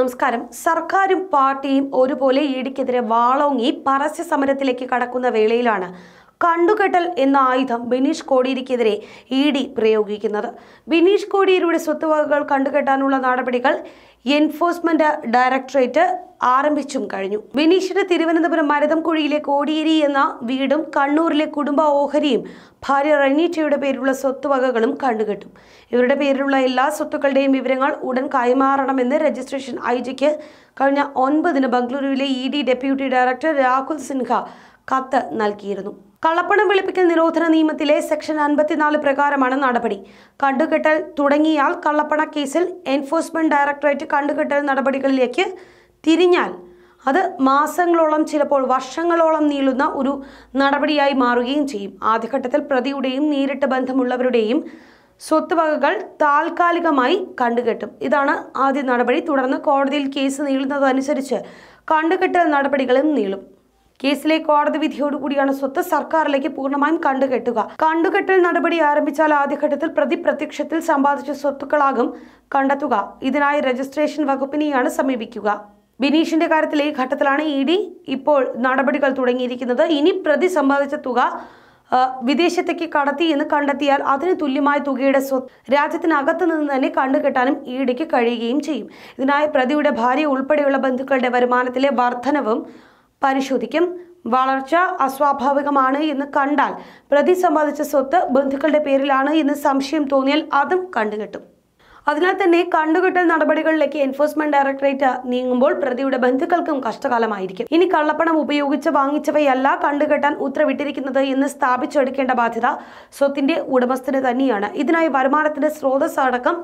നമസ്കാരം സർക്കാരും പാർട്ടിയും ഒരുപോലെ ഡിക്കെതിരെ വാളോങ്ങി പരസ്യ സമരത്തിലേക്ക് കടക്കുന്ന വേളയിലാണ് കണ്ടുകെട്ടൽ എന്ന ആയുധം ബിനീഷ് കോടിയേരിക്കെതിരെ ഇ ഡി പ്രയോഗിക്കുന്നത് ബിനീഷ് കോടിയേരിയുടെ സ്വത്തുവകകൾ കണ്ടുകെട്ടാനുള്ള നടപടികൾ എൻഫോഴ്സ്മെന്റ് ഡയറക്ടറേറ്റ് ആരംഭിച്ചും കഴിഞ്ഞു ബിനീഷിന്റെ തിരുവനന്തപുരം മരതംകുഴിയിലെ കോടിയേരി എന്ന വീടും കണ്ണൂരിലെ കുടുംബ ഓഹരിയും ഭാര്യ റനീറ്റയുടെ പേരിലുള്ള സ്വത്തുവകകളും കണ്ടുകെട്ടും ഇവരുടെ പേരിലുള്ള എല്ലാ സ്വത്തുക്കളുടെയും വിവരങ്ങൾ ഉടൻ കൈമാറണമെന്ന് രജിസ്ട്രേഷൻ ഐ ജിക്ക് കഴിഞ്ഞ ഒൻപതിന് ബംഗളൂരുവിലെ E D deputy director Rahul Sinha കത്ത് നൽകിയിരുന്നു കള്ളപ്പണം വെളുപ്പിക്കൽ നിരോധന നിയമത്തിലെ സെക്ഷൻ അൻപത്തിനാല് പ്രകാരമാണ് നടപടി കണ്ടുകെട്ടൽ തുടങ്ങിയാൽ കള്ളപ്പണ കേസിൽ എൻഫോഴ്സ്മെന്റ് ഡയറക്ടറേറ്റ് കണ്ടുകെട്ടൽ നടപടികളിലേക്ക് തിരിഞ്ഞാൽ അത് മാസങ്ങളോളം ചിലപ്പോൾ വർഷങ്ങളോളം നീളുന്ന ഒരു നടപടിയായി മാറുകയും ചെയ്യും ആദ്യഘട്ടത്തിൽ പ്രതിയുടെയും നേരിട്ട് ബന്ധമുള്ളവരുടെയും വകകൾ താൽക്കാലികമായി കണ്ടുകെട്ടും ഇതാണ് ആദ്യ നടപടി തുടർന്ന് കോടതിയിൽ കേസ് നീളുന്നതനുസരിച്ച് കണ്ടുകെട്ടൽ നടപടികളും നീളും കേസിലെ കോടതി വിധിയോടുകൂടിയാണ് സ്വത്ത് സർക്കാരിലേക്ക് പൂർണ്ണമായും കണ്ടുകെട്ടുക കണ്ടുകെട്ടൽ നടപടി ആരംഭിച്ചാൽ ആദ്യഘട്ടത്തിൽ പ്രതി പ്രത്യക്ഷത്തിൽ സമ്പാദിച്ച സ്വത്തുക്കളാകും കണ്ടെത്തുക ഇതിനായി രജിസ്ട്രേഷൻ വകുപ്പിനെയാണ് സമീപിക്കുക ബിനീഷിന്റെ കാര്യത്തിൽ ഈ ഘട്ടത്തിലാണ് ഇ ഡി ഇപ്പോൾ നടപടികൾ തുടങ്ങിയിരിക്കുന്നത് ഇനി പ്രതി സമ്പാദിച്ച തുക വിദേശത്തേക്ക് കടത്തി എന്ന് കണ്ടെത്തിയാൽ അതിന് തുല്യമായ തുകയുടെ സ്വത്ത് രാജ്യത്തിനകത്ത് നിന്ന് തന്നെ കണ്ടുകെട്ടാനും ഇ ഡിക്ക് കഴിയുകയും ചെയ്യും ഇതിനായി പ്രതിയുടെ ഭാര്യ ഉൾപ്പെടെയുള്ള ബന്ധുക്കളുടെ വരുമാനത്തിലെ വർധനവും പരിശോധിക്കും വളർച്ച അസ്വാഭാവികമാണ് എന്ന് കണ്ടാൽ പ്രതി സമ്പാദിച്ച സ്വത്ത് ബന്ധുക്കളുടെ പേരിലാണ് എന്ന് സംശയം തോന്നിയാൽ അതും കണ്ടുകെട്ടും അതിനാൽ തന്നെ കണ്ടുകെട്ടൽ നടപടികളിലേക്ക് എൻഫോഴ്സ്മെന്റ് ഡയറക്ടറേറ്റ് നീങ്ങുമ്പോൾ പ്രതിയുടെ ബന്ധുക്കൾക്കും കഷ്ടകാലമായിരിക്കും ഇനി കള്ളപ്പണം ഉപയോഗിച്ച് വാങ്ങിച്ചവയല്ല കണ്ടുകെട്ടാൻ ഉത്തരവിട്ടിരിക്കുന്നത് എന്ന് സ്ഥാപിച്ചെടുക്കേണ്ട ബാധ്യത സ്വത്തിന്റെ ഉടമസ്ഥന് തന്നെയാണ് ഇതിനായി വരുമാനത്തിന്റെ സ്രോതസ് അടക്കം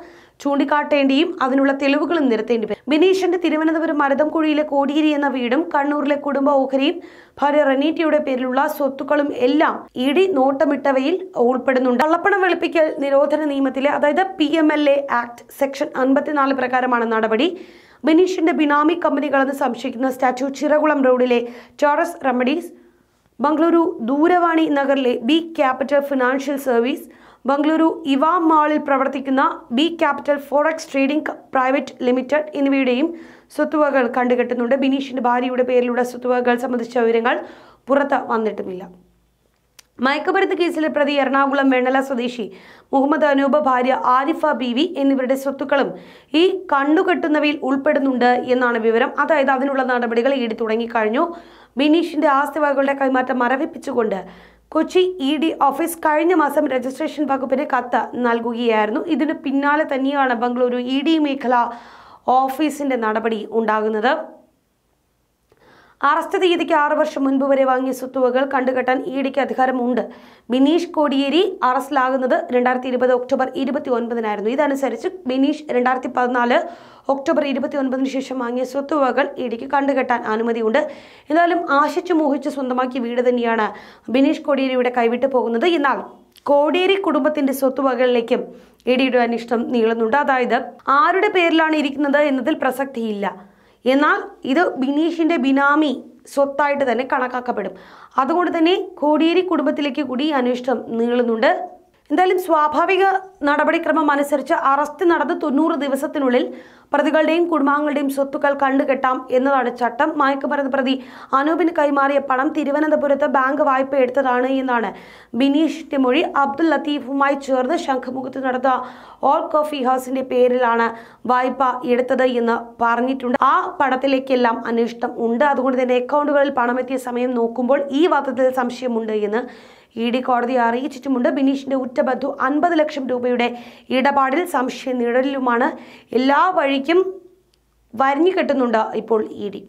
ചൂണ്ടിക്കാട്ടേണ്ടിയും അതിനുള്ള തെളിവുകളും നിരത്തേണ്ടി വരും ബിനീഷിന്റെ തിരുവനന്തപുരം മരതംകുഴിയിലെ കോടിയേരി എന്ന വീടും കണ്ണൂരിലെ കുടുംബ ഓഹരിയും ഭാര്യ റെനീറ്റിയുടെ പേരിലുള്ള സ്വത്തുക്കളും എല്ലാം ഇ ഡി നോട്ടമിട്ടവയിൽ ഉൾപ്പെടുന്നുണ്ട് കള്ളപ്പണം വെളുപ്പിക്കൽ നിരോധന നിയമത്തിലെ അതായത് P M L A act section അൻപത്തിനാല് പ്രകാരമാണ് നടപടി ബിനീഷിന്റെ ബിനാമി കമ്പനികളെന്ന് സംശയിക്കുന്ന സ്റ്റാച്യു ചിറകുളം റോഡിലെ ചോറസ് റെമഡീസ് ബംഗളൂരു ദൂരവാണി നഗറിലെ B capital financial service Bengaluru Eva മാളിൽ പ്രവർത്തിക്കുന്ന B capital forex trading private limited എന്നിവയുടെയും സ്വത്തുവകൾ കണ്ടുകെട്ടുന്നുണ്ട് ബിനീഷിന്റെ ഭാര്യയുടെ പേരിലുള്ള സ്വത്തുവകകൾ സംബന്ധിച്ച വിവരങ്ങൾ പുറത്ത് വന്നിട്ടുമില്ല മയക്കുമരുന്ന് കേസിലെ പ്രതി എറണാകുളം വെണ്ണല സ്വദേശി മുഹമ്മദ് അനൂപ ഭാര്യ ആരിഫ ബീവി എന്നിവരുടെ സ്വത്തുക്കളും ഈ കണ്ടുകെട്ടുന്നവയിൽ ഉൾപ്പെടുന്നുണ്ട് എന്നാണ് വിവരം അതായത് അതിനുള്ള നടപടികൾ ഈടി തുടങ്ങിക്കഴിഞ്ഞു ബിനീഷിന്റെ ആസ്തിവകകളുടെ കൈമാറ്റം മരവിപ്പിച്ചുകൊണ്ട് കൊച്ചി ഇ ഡി ഓഫീസ് കഴിഞ്ഞ മാസം രജിസ്ട്രേഷൻ വകുപ്പിന് കത്ത് നൽകുകയായിരുന്നു ഇതിന് പിന്നാലെ തന്നെയാണ് ബംഗളൂരു ഇ ഡി മേഖല ഓഫീസിൻ്റെ നടപടി ഉണ്ടാകുന്നത് അറസ്റ്റ് തീയതിക്ക് ആറ് വർഷം മുൻപ് വരെ വാങ്ങിയ സ്വത്തുവകൾ കണ്ടുകെട്ടാൻ ഇ ഡിക്ക് അധികാരമുണ്ട് ബിനീഷ് കോടിയേരി അറസ്റ്റിലാകുന്നത് രണ്ടായിരത്തി ഇരുപത് ഒക്ടോബർ ഇരുപത്തി ഒൻപതിനായിരുന്നു ഇതനുസരിച്ച് ബിനീഷ് രണ്ടായിരത്തി പതിനാല് ഒക്ടോബർ ഇരുപത്തി ഒൻപതിന് ശേഷം വാങ്ങിയ സ്വത്തുവകൾ ഇ ഡിക്ക് കണ്ടുകെട്ടാൻ അനുമതിയുണ്ട് എന്നാലും ആശിച്ചു മോഹിച്ച് സ്വന്തമാക്കിയ വീട് തന്നെയാണ് ബിനീഷ് കോടിയേരിയുടെ കൈവിട്ടു പോകുന്നത് എന്നാൽ കോടിയേരി കുടുംബത്തിന്റെ സ്വത്തുവകകളിലേക്കും ഇ ഡിയുടെ നീളുന്നുണ്ട് അതായത് ആരുടെ പേരിലാണ് ഇരിക്കുന്നത് എന്നതിൽ പ്രസക്തിയില്ല എന്നാൽ ഇത് ബിനീഷിന്റെ ബിനാമി സ്വത്തായിട്ട് തന്നെ കണക്കാക്കപ്പെടും അതുകൊണ്ട് തന്നെ കോടിയേരി കുടുംബത്തിലേക്ക് കൂടി അന്വേഷണം നീളുന്നുണ്ട് എന്തായാലും സ്വാഭാവിക നടപടിക്രമം അനുസരിച്ച് അറസ്റ്റ് നടന്ന് തൊണ്ണൂറ് ദിവസത്തിനുള്ളിൽ പ്രതികളുടെയും കുടുംബാംഗങ്ങളുടെയും സ്വത്തുക്കൾ കണ്ടുകെട്ടാം എന്നതാണ് ചട്ടം മയക്കുമരുന്ന് പ്രതി അനൂപിന് കൈമാറിയ പണം തിരുവനന്തപുരത്ത് ബാങ്ക് വായ്പ എടുത്തതാണ് എന്നാണ് ബിനീഷിന്റെ മൊഴി അബ്ദുൽ ലത്തീഫുമായി ചേർന്ന് ശംഖുമുഖത്ത് നടന്ന ഓൾ കോഫി ഹൗസിന്റെ പേരിലാണ് വായ്പ എടുത്തത് എന്ന് പറഞ്ഞിട്ടുണ്ട് ആ പണത്തിലേക്കെല്ലാം അന്വേഷണം ഉണ്ട് അതുകൊണ്ട് തന്നെ അക്കൗണ്ടുകളിൽ പണമെത്തിയ സമയം നോക്കുമ്പോൾ ഈ വാദത്തിൽ സംശയമുണ്ട് എന്ന് ഇ ഡി കോടതിയെ അറിയിച്ചിട്ടുമുണ്ട് ബിനീഷിന്റെ ഉറ്റബന്ധു അൻപത് ലക്ഷം രൂപയുടെ ഇടപാടിൽ സംശയ നിഴലിലുമാണ് എല്ലാ വഴിക്കും വരിഞ്ഞു കെട്ടുന്നുണ്ട് ഇപ്പോൾ ഇ ഡി